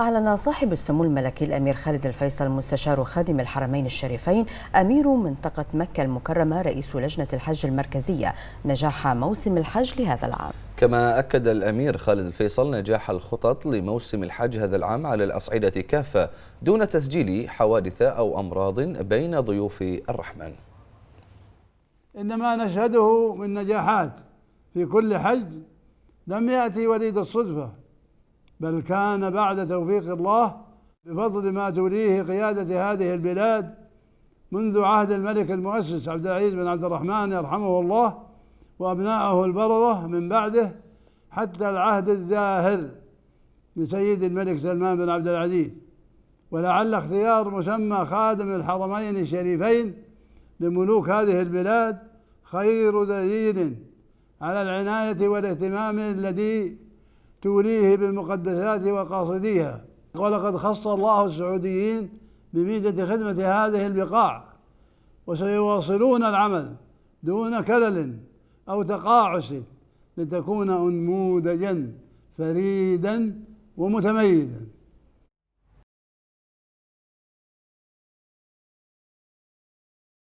أعلن صاحب السمو الملكي الأمير خالد الفيصل مستشار خادم الحرمين الشريفين أمير منطقة مكة المكرمة رئيس لجنة الحج المركزية نجاح موسم الحج لهذا العام كما أكد الأمير خالد الفيصل نجاح الخطط لموسم الحج هذا العام على الأصعدة كافة دون تسجيل حوادث أو أمراض بين ضيوف الرحمن إنما نشهده من نجاحات في كل حج لم يأتي وليد الصدفة بل كان بعد توفيق الله بفضل ما توليه قيادة هذه البلاد منذ عهد الملك المؤسس عبد العزيز بن عبد الرحمن يرحمه الله وأبنائه البررة من بعده حتى العهد الزاهر لسيد الملك سلمان بن عبد العزيز ولعل اختيار مسمى خادم الحرمين الشريفين لملوك هذه البلاد خير دليل على العناية والاهتمام الذي توليه بالمقدسات وقاصديها ولقد خص الله السعوديين بميزة خدمة هذه البقاع وسيواصلون العمل دون كلل أو تقاعس لتكون أنموذجا فريدا ومتميزا